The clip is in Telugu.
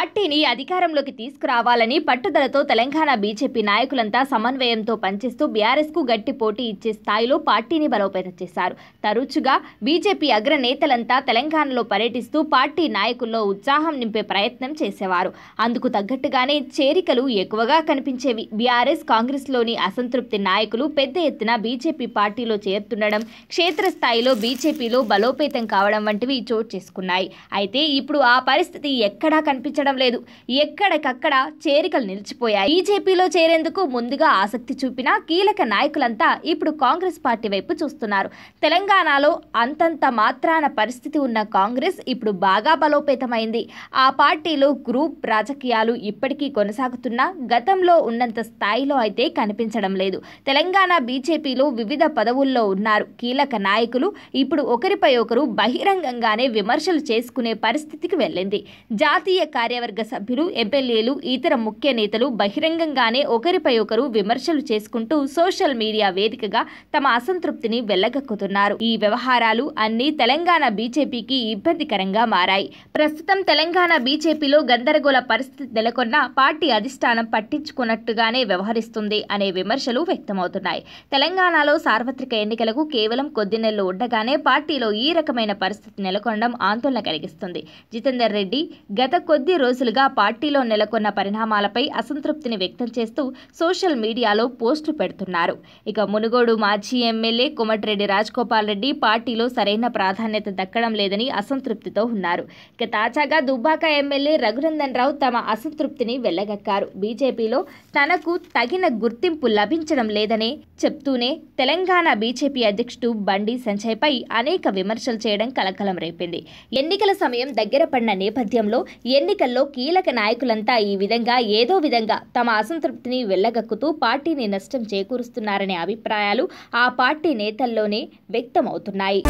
పార్టీని అధికారంలోకి తీసుకురావాలని పట్టుదలతో తెలంగాణ బీజేపీ నాయకులంతా సమన్వయంతో పనిచేస్తూ బీఆర్ఎస్కు గట్టి పోటీ ఇచ్చే స్థాయిలో పార్టీని బలోపేతం చేశారు తరచుగా బీజేపీ అగ్రనేతలంతా తెలంగాణలో పర్యటిస్తూ పార్టీ నాయకుల్లో ఉత్సాహం నింపే ప్రయత్నం చేసేవారు అందుకు తగ్గట్టుగానే చేరికలు ఎక్కువగా కనిపించేవి బీఆర్ఎస్ కాంగ్రెస్లోని అసంతృప్తి నాయకులు పెద్ద ఎత్తున బీజేపీ పార్టీలో చేరుతుండడం క్షేత్రస్థాయిలో బీజేపీలో బలోపేతం కావడం వంటివి చోటు చేసుకున్నాయి అయితే ఇప్పుడు ఆ పరిస్థితి ఎక్కడా కనిపించడం కనిపించడం లేదు ఎక్కడికక్కడ చేరికలు నిలిచిపోయాయి బీజేపీలో చేరేందుకు ముందుగా ఆసక్తి చూపిన కీలక నాయకులంతా ఇప్పుడు కాంగ్రెస్ పార్టీ వైపు చూస్తున్నారు తెలంగాణలో అంతంత మాత్రాన పరిస్థితి ఉన్న కాంగ్రెస్ ఇప్పుడు బాగా బలోపేతమైంది ఆ పార్టీలో గ్రూప్ రాజకీయాలు ఇప్పటికీ కొనసాగుతున్నా గతంలో ఉన్నంత స్థాయిలో అయితే కనిపించడం లేదు తెలంగాణ బీజేపీలో వివిధ పదవుల్లో ఉన్నారు కీలక నాయకులు ఇప్పుడు ఒకరిపై ఒకరు బహిరంగంగానే విమర్శలు చేసుకునే పరిస్థితికి వెళ్ళింది జాతీయ కార్య న్యాయవర్గ సభ్యులు ఎమ్మెల్యేలు ఇతర ముఖ్య నేతలు బహిరంగంగానే ఒకరిపై ఒకరు విమర్శలు చేసుకుంటూ సోషల్ మీడియా వేదికగా తమ అసంతృప్తిని వెళ్లగక్కుతున్నారు ఈ వ్యవహారాలు అన్ని తెలంగాణ బీజేపీకి ఇబ్బందికరంగా మారాయి ప్రస్తుతం తెలంగాణ బీజేపీలో గందరగోళ పరిస్థితి నెలకొన్న పార్టీ అధిష్టానం పట్టించుకున్నట్టుగానే వ్యవహరిస్తుంది అనే విమర్శలు వ్యక్తమవుతున్నాయి తెలంగాణలో సార్వత్రిక ఎన్నికలకు కేవలం కొద్ది నెలలు ఉండగానే పార్టీలో ఈ రకమైన పరిస్థితి నెలకొనడం ఆందోళన కలిగిస్తుంది జితేందర్ రెడ్డి గత కొద్ది రోజు రోజులుగా పార్టీలో నెలకొన్న పరిణామాలపై అసంతృప్తిని వ్యక్తం చేస్తూ సోషల్ మీడియాలో పోస్టులు పెడుతున్నారు ఇక మునుగోడు మాజీ ఎమ్మెల్యే కుమటిరెడ్డి రాజ్గోపాల్ రెడ్డి పార్టీలో సరైన ప్రాధాన్యత దక్కడం లేదని అసంతృప్తితో ఉన్నారు ఇక తాజాగా దుబ్బాక ఎమ్మెల్యే రఘునందన్ రావు తమ అసంతృప్తిని వెళ్లగక్కారు బీజేపీలో తనకు తగిన గుర్తింపు లభించడం లేదనే చెప్తూనే తెలంగాణ బీజేపీ అధ్యక్షుడు బండి సంజయ్పై అనేక విమర్శలు చేయడం కలకలం రేపింది ఎన్నికల సమయం దగ్గర పడిన నేపథ్యంలో ఎన్నికల్లో రాష్ట్రంలో కీలక నాయకులంతా ఈ విధంగా ఏదో విధంగా తమ అసంతృప్తిని వెళ్లగక్కుతూ పార్టీని నష్టం చేకూరుస్తున్నారనే అభిప్రాయాలు ఆ పార్టీ నేతల్లోనే వ్యక్తమవుతున్నాయి